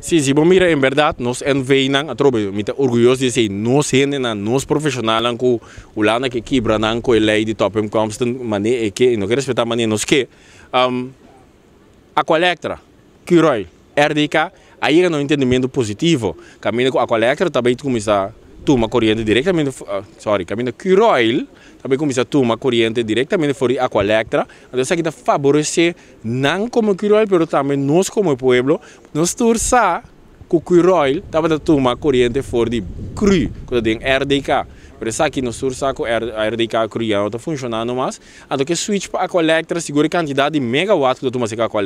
Sim, sim, bom, mira, em verdade, nós em a tropa, muito orgulhoso de ser nós gente, nós profissionais, com o lana que quebra, com a lei de topem, em Compton, eh, que não quer respeitar mané, nós que um, a colectra, que RDK, aí é um entendimento positivo, caminho com a colectra também começar toma corrente diretamente, uh, ah, sorry, caminho Curoil, também começa a turma corrente diretamente fora de Aqualectra. Então, isso aqui está favorecer não como Curoil, mas também nós como povo, nós torçar com Curoil, estava também turma corrente fora de CRU, que tem RDK. Por isso aqui no sul com a RDK não está funcionando mais. Então que switch para a segura a quantidade de megawatt que tu toma com a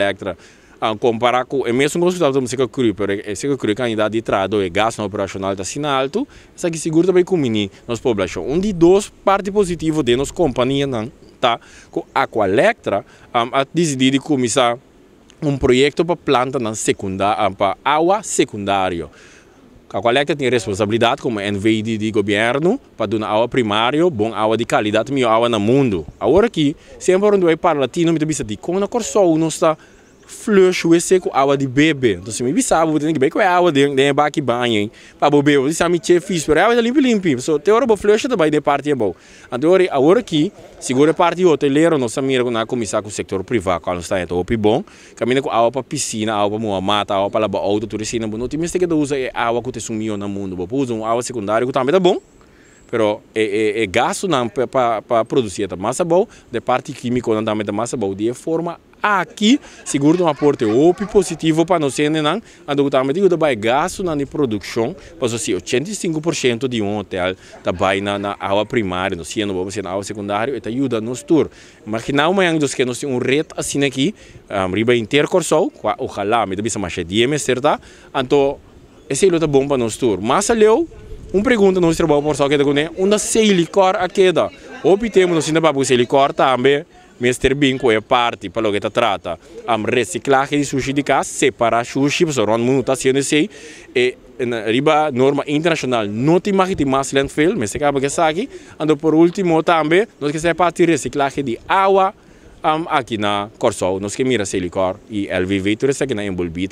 a comparar com o é mesmo resultado do Seca Cru, porque Seca Cru é ainda atrás, o é gasto operacional está assim alto, isso aqui seguro também com mini nos população. Um de dois parte positivo de nossa companhia, não, tá? Com a Aqualectra, um, a decidir de começar um projeto para planta na secundária, para água secundária. A Aqualectra tem responsabilidade como NVD de governo para dar água primária, bom água de qualidade, melhor água no mundo. Agora aqui, sempre quando eu falo latino, me diz assim, como na só não está flush we se ku awa di bebe to simi bisa bu tin be ku awa den den ba ki banyen pa bo be di sami che fis per é awa limpi limpi so te ora bo flush da então, bai de parti bo adori a ora ki segura parti hotelero no samira na começar com o setor privado quando está em topi bom caminha com awa para piscina awa para mua mata awa para ba auto turistina bo no time se que usa é awa que te sumiu na mundo bo usa um awa secundário que também tá bom pero é, é, é gasto não para produzir a tá massa boa de parte química não também da tá massa boa de forma Aqui, seguro sigurno aporte OP positivo para nós não adotamos de vai gasto na produção, mas assim, 85% de um hotel vai na, na aula primária, nós sendo vamos na aula secundária, e ajuda nos tour. Mas que não é dos que nós temos um red assim aqui, um, riba inteiro corsol, ojalá, me dá bisa mais dia, me certa, então esse é bom para nós tour. Mas aliou uma pergunta no trabalho por só que da onde sei licor a queda. Optemos no sinda babu sei licor também. Mr. Binko é parte para o que trata a reciclagem de sushi de casa, separar sushi, para a manutenção de si, e riba norma internacional não tem mais de mais landfill, mas é acaba que aqui. E, por último também, nós queremos partir reciclagem de água um, aqui na Corsol, nós queremos mirar silicor e LVV, tudo isso aqui na Embolbi